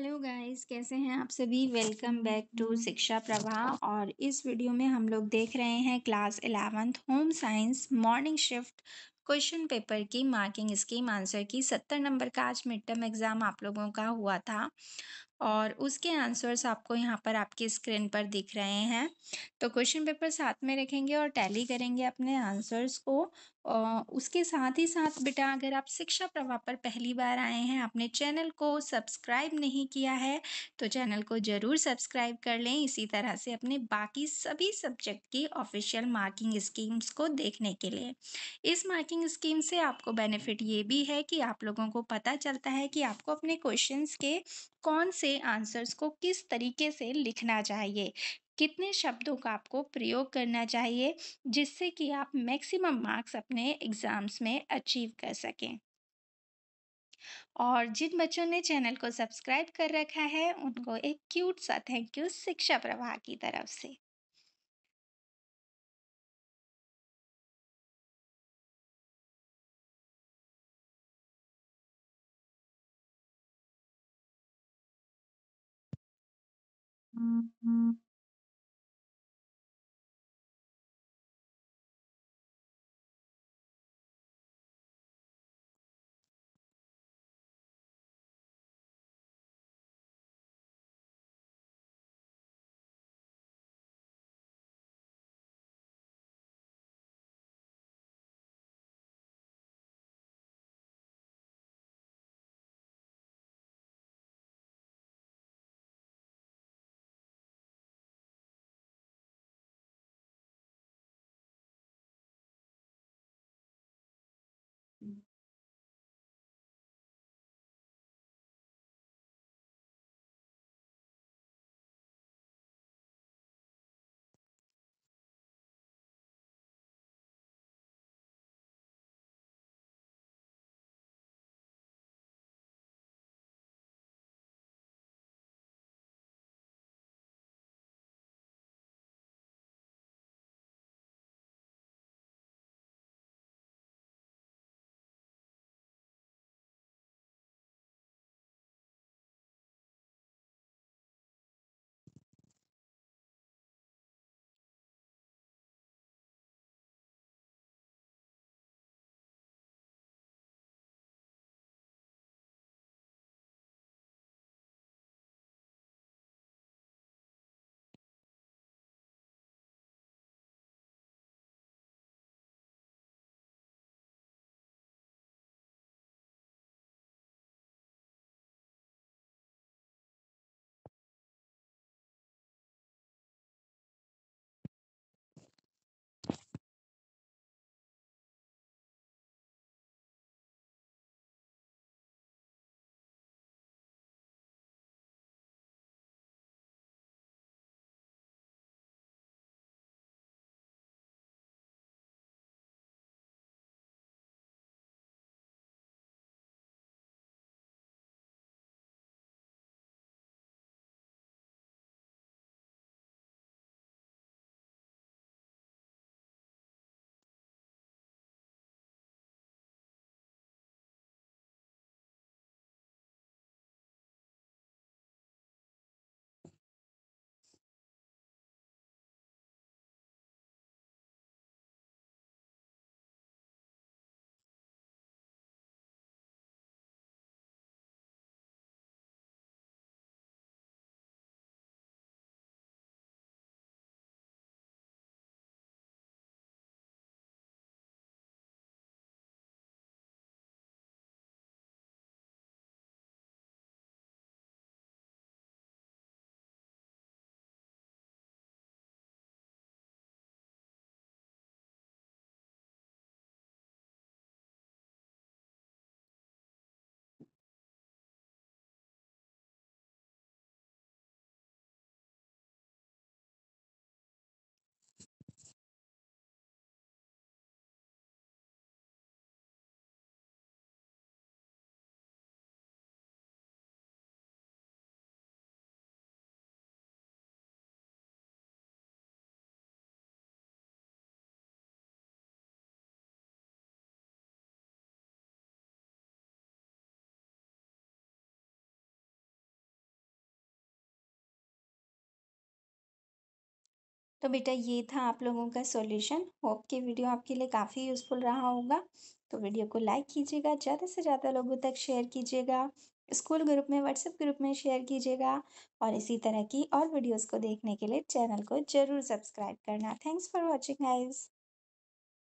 Hello guys कैसे हैं आप सभी वेलकम बैक टू शिक्षा प्रवाह और इस वीडियो में हम लोग देख रहे हैं class eleventh home science morning shift question paper की मार्किंग स्कीम आंसर की सत्तर नंबर का आज मिड टर्म एग्ज़ाम आप लोगों का हुआ था और उसके आंसर्स आपको यहाँ पर आपके स्क्रीन पर दिख रहे हैं तो क्वेश्चन पेपर साथ में रखेंगे और टैली करेंगे अपने आंसर्स को और उसके साथ ही साथ बेटा अगर आप शिक्षा प्रभाव पर पहली बार आए हैं आपने चैनल को सब्सक्राइब नहीं किया है तो चैनल को ज़रूर सब्सक्राइब कर लें इसी तरह से अपने बाकी सभी सब्जेक्ट की ऑफिशियल मार्किंग स्कीम्स को देखने के लिए इस मार्किंग स्कीम से आपको बेनिफिट ये भी है कि आप लोगों को पता चलता है कि आपको अपने क्वेश्चन के कौन से आंसर्स को किस तरीके से लिखना चाहिए कितने शब्दों का आपको प्रयोग करना चाहिए जिससे कि आप मैक्सिमम मार्क्स अपने एग्ज़ाम्स में अचीव कर सकें और जिन बच्चों ने चैनल को सब्सक्राइब कर रखा है उनको एक क्यूट सा थैंक यू शिक्षा प्रवाह की तरफ से Mm-hmm. तो बेटा ये था आप लोगों का सॉल्यूशन होप कि वीडियो आपके लिए काफ़ी यूज़फुल रहा होगा तो वीडियो को लाइक कीजिएगा ज़्यादा से ज़्यादा लोगों तक शेयर कीजिएगा स्कूल ग्रुप में व्हाट्सएप ग्रुप में शेयर कीजिएगा और इसी तरह की और वीडियोज़ को देखने के लिए चैनल को ज़रूर सब्सक्राइब करना थैंक्स फॉर वॉचिंग गाइज़